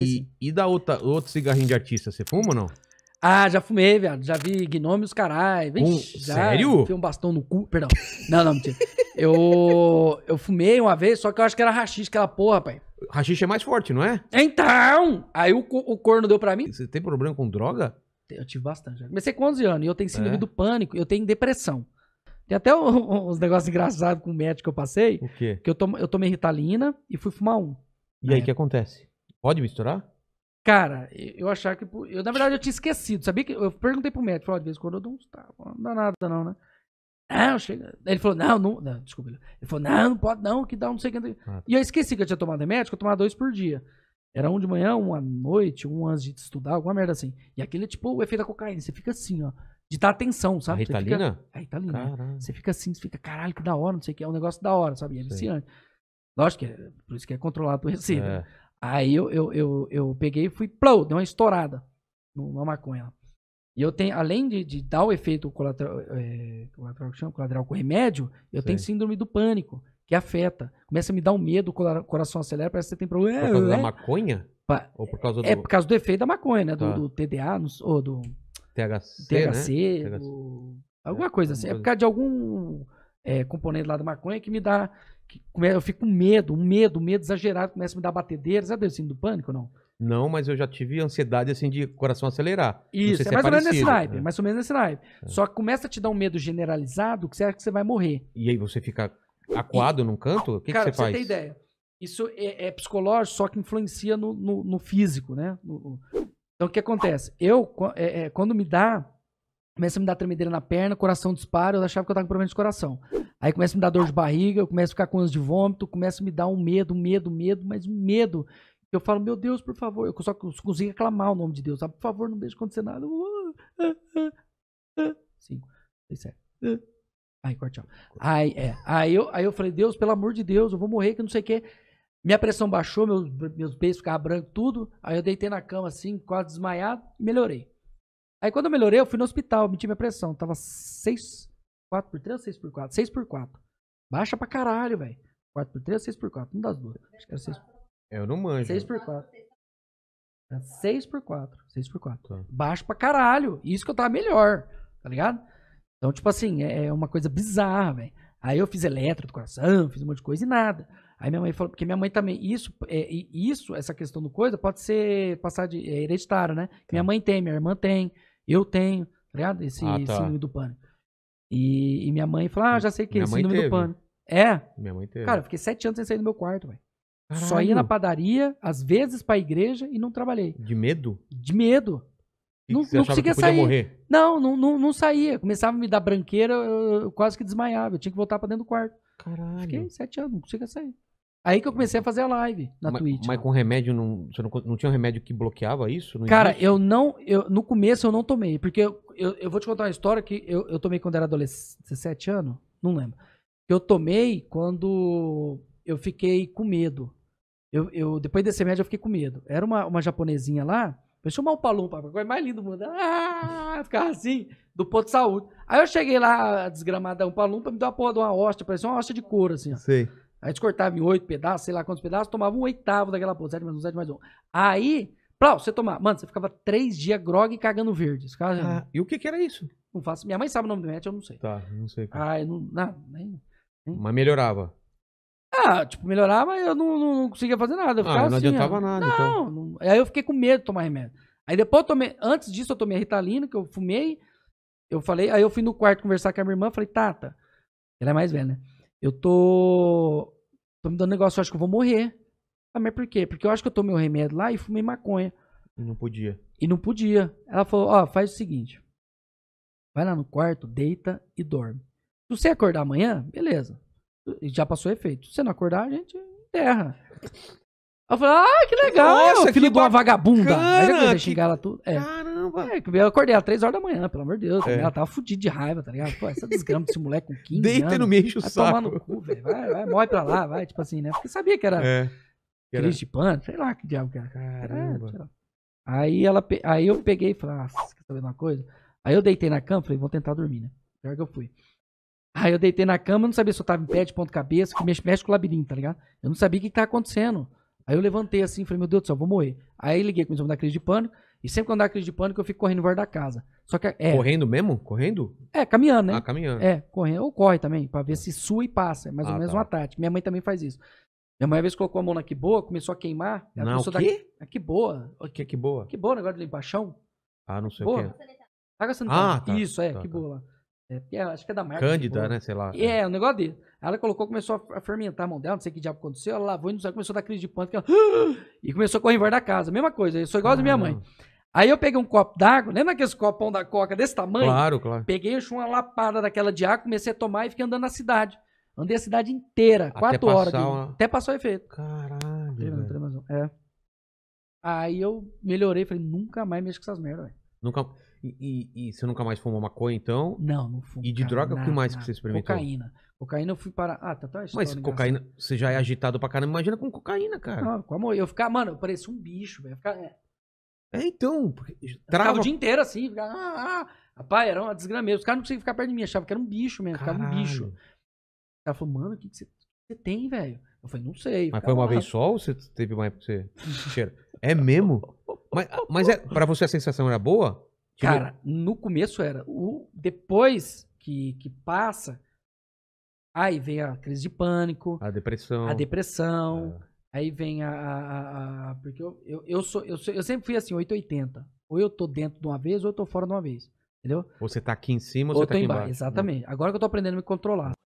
E, e da outra, outro cigarrinho de artista, você fuma ou não? Ah, já fumei, velho. Já vi gnome os caralho. Vixe, um, já sério? Fui um bastão no cu. Perdão. Não, não, mentira. eu, eu fumei uma vez, só que eu acho que era rachixe, aquela porra, pai. Rachixe é mais forte, não é? Então! Aí o, o corno deu pra mim. Você tem problema com droga? Eu tive bastante. comecei com 11 anos e eu tenho síndrome é. do pânico, eu tenho depressão. Tem até uns negócios engraçados com o médico que eu passei. O quê? Que eu, tom, eu tomei ritalina e fui fumar um. E aí, o é. que acontece? Pode misturar? Cara, eu achava que. Eu, na verdade, eu tinha esquecido. Sabia que. Eu perguntei pro médico, falou de vez em quando eu dou um, Não dá nada, não, né? Não, ah, chega. Ele falou, não, não. não desculpa. Ele falou, não, não pode, não, que dá não sei o que. Ah. Tá. E eu esqueci que eu tinha tomado remédio, que eu tomava dois por dia. Era um de manhã, um à noite, um antes de estudar, alguma merda assim. E aquilo é tipo o efeito da cocaína. Você fica assim, ó. De dar atenção, sabe? A Ritalina? Fica, a Ritalina. Você fica assim, você fica, caralho, que da hora, não sei o que. É um negócio da hora, sabe? E é viciante. Lógico que é, por isso que é controlado por receita. Né? É. Aí eu, eu, eu, eu peguei e fui, plou, deu uma estourada numa maconha. E eu tenho, além de, de dar o efeito colateral, é, colateral, com remédio, eu Sim. tenho síndrome do pânico, que afeta. Começa a me dar um medo, o coração acelera, parece que você tem problema. Por causa é, da né? maconha? Ou por causa é do... É por causa do efeito da maconha, né? Tá. Do, TDA, no, ou do... THC, THC, né? do, THC. alguma coisa é, assim. É por causa de algum eh, componente lá da maconha que me dá que eu fico com medo, um medo, um medo exagerado, começa a me dar batedeira. Você é do pânico não? Não, mas eu já tive ansiedade assim de coração acelerar. Isso, se é mais ou menos nesse vibe, né? é mais ou menos nesse vibe. É. Só que começa a te dar um medo generalizado que você acha que você vai morrer. E aí você fica acuado e... num canto? O que, Cara, que você faz? Cara, você tem ideia. Isso é, é, psicológico, só que influencia no, no, no físico, né? No, então o que acontece? Eu, é, quando me dá, começa a me dar tremedeira na perna, coração dispara, eu achava que eu tava com problema de coração. Aí começa a me dar dor de barriga, eu começo a ficar com ânsia de vômito, começa a me dar um medo, um medo, um medo, mas um medo. Eu falo, meu Deus, por favor, eu só consigo clamar o nome de Deus. Ah, por favor, não deixe acontecer nada. Uh, uh, uh, Cinco, Aí, corte, aí, é. aí, eu, aí eu falei, Deus, pelo amor de Deus, eu vou morrer, que não sei o quê. Minha pressão baixou, meus, meus beijos ficaram brancos, tudo. Aí eu deitei na cama, assim, quase desmaiado, e melhorei. Aí quando eu melhorei, eu fui no hospital, meti minha pressão. Tava seis, 4x3 ou 6x4? 6x4. Baixa pra caralho, velho. 4x3 ou 6x4? Não dá as duas. Acho que era 6 x 4 Eu não manjo. 6x4. 6x4. 6x4. Baixa pra caralho. Isso que eu tava melhor, tá ligado? Então, tipo assim, é, é uma coisa bizarra, velho. Aí eu fiz eletro do coração, fiz um monte de coisa e nada. Aí minha mãe falou, porque minha mãe também, isso, é, isso essa questão do coisa pode ser passar de é hereditário, né? Tá. Minha mãe tem, minha irmã tem, eu tenho, tá ligado? Esse ah, tá. síndrome do pânico. E, e minha mãe falou: Ah, já sei que é síndrome teve. do pânico. É. Minha mãe teve. Cara, eu fiquei sete anos sem sair do meu quarto, velho. Só ia na padaria, às vezes pra igreja e não trabalhei. De medo? De medo. E não, não conseguia sair. Morrer? Não, não, não, não saía. Começava a me dar branqueira, eu quase que desmaiava. Eu tinha que voltar pra dentro do quarto. Caralho. Fiquei sete anos, não conseguia sair. Aí que eu comecei a fazer a live na mas, Twitch. Mas com remédio, não, você não, não tinha um remédio que bloqueava isso? Cara, eu não. Eu, no começo eu não tomei. Porque eu, eu, eu vou te contar uma história que eu, eu tomei quando era adolescente, 17 anos? Não lembro. Eu tomei quando eu fiquei com medo. Eu, eu, depois desse remédio eu fiquei com medo. Era uma, uma japonesinha lá. Eu chamar o Palumpa, a coisa mais linda do mundo. Ah, ficava assim, do ponto de saúde. Aí eu cheguei lá, desgramadão, Palumpa, me deu uma porra de uma hóstia, parecia uma hóstia de couro, assim. Ó. Sei. A gente cortava em oito pedaços, sei lá quantos pedaços, tomava um oitavo daquela porra, sete mais um, sete mais um. Aí, pra você tomava. Mano, você ficava três dias grog e cagando verde. ah, e o que que era isso? Não faço. Minha mãe sabe o nome do remédio, eu não sei. Tá, não sei. Cara. Ah, eu não. não. nem, nem. Mas melhorava. Ah, tipo, melhorava eu não, não, não conseguia fazer nada. Eu ah, ficava ah, não assim, adiantava ó. nada. Não, então. não, aí eu fiquei com medo de tomar remédio. Aí depois eu tomei. Antes disso, eu tomei a Ritalina, que eu fumei. Eu falei, aí eu fui no quarto conversar com a minha irmã, falei, Tata, ela é mais velha, né? Eu tô. Tô me dando negócio, eu acho que eu vou morrer. Ah, mas por quê? Porque eu acho que eu tomei o um remédio lá e fumei maconha. E não podia. E não podia. Ela falou: Ó, oh, faz o seguinte. Vai lá no quarto, deita e dorme. Se você acordar amanhã, beleza. Já passou efeito. Se você não acordar, a gente enterra. Eu falei, ah, que legal, Nossa, filho que de uma vagabunda. Aí eu comecei xingar ela tudo. É. Caramba. É, eu acordei às 3 horas da manhã, pelo amor de Deus. É. Ela tava fudida de raiva, tá ligado? Pô, essa desgrama desse moleque com 15 Deita anos. Deita no meio o vai saco. Vai no cu, velho. Vai, vai, morre pra lá, vai. Tipo assim, né? Porque sabia que era é. de pano, sei lá que diabo que era. Caramba. É, era, aí, ela, aí eu peguei e falei, ah, quer saber uma coisa? Aí eu deitei na cama, falei, vou tentar dormir, né? Pior que eu fui. Aí eu deitei na cama, não sabia se eu tava em pé de ponta cabeça, que mexe, mexe com o labirinto, tá ligado? Eu não sabia o que, que tava acontecendo. Aí eu levantei assim, falei, meu Deus do céu, vou morrer. Aí liguei com o nome da crise de pânico. E sempre quando dá crise de pânico, eu fico correndo fora da casa. Só que é, Correndo mesmo? Correndo? É, caminhando, né? Ah, caminhando. É, correndo. Ou corre também, pra ver se sua e passa. É mais ou Ah, menos tá. uma tática. Minha mãe também faz isso. Minha mãe, às vezes, colocou a mão na que boa, começou a queimar. ela Não, começou o a quê? que boa. Olha que, que boa. Que boa o negócio de limpar chão. Ah, não sei o quê. Tá gastando Ah, tá. Isso, é, Tá, que tá. boa lá. É, acho que é da marca. Cândida, tipo, né? Sei lá. É, o é. é um negócio dele. ela colocou, começou a fermentar a mão dela, não sei que diabo aconteceu, ela lavou e não sei, começou a dar crise de pânico. Ela... E começou a correr embora da casa. Mesma coisa, eu sou igual ah, a minha mãe. Aí eu peguei um copo d'água, lembra aqueles copão da coca desse tamanho? Claro, claro. Peguei, enchei uma lapada daquela de água, comecei a tomar e fiquei andando na cidade. Andei a cidade inteira, até quatro horas. De... Uma... Até passou o efeito. Caralho. Tremendo, é. Aí eu melhorei, falei, nunca mais mexo com essas merdas, velho. Nunca. E, e, e você nunca mais fumou maconha, então? Não, não fumo. E de cara, droga, o que mais nada. que você experimentou? Cocaína. Cocaína eu fui para. Ah, tá tá Mas cocaína, você já é agitado pra caramba. Imagina com cocaína, cara. Não, com amor. Eu ficar, mano, eu parecia um bicho, velho. Ficar... É. é então. Trava... Ficava o dia inteiro assim. Ficava, ah, ah, ah. Rapaz, era uma desgrama mesmo. Os caras não conseguiam ficar perto de mim. Achavam que era um bicho mesmo. Ficava um bicho. O cara falou, mano, o que, que você, você tem, velho? Eu falei, não sei. Mas foi uma lá. vez só ou você teve uma época que você cheira? É mesmo? mas, mas é, pra você a sensação era boa? Cara, no começo era. O, depois que, que passa, aí vem a crise de pânico. A depressão. A depressão. É. Aí vem a, a, a. porque eu, eu, eu, sou, eu, sou, eu sempre fui assim, 880. Ou eu tô dentro de uma vez, ou eu tô fora de uma vez. Entendeu? Ou você tá aqui em cima, ou, ou você tá aqui embaixo. embaixo. Exatamente. Hum. Agora que eu tô aprendendo a me controlar.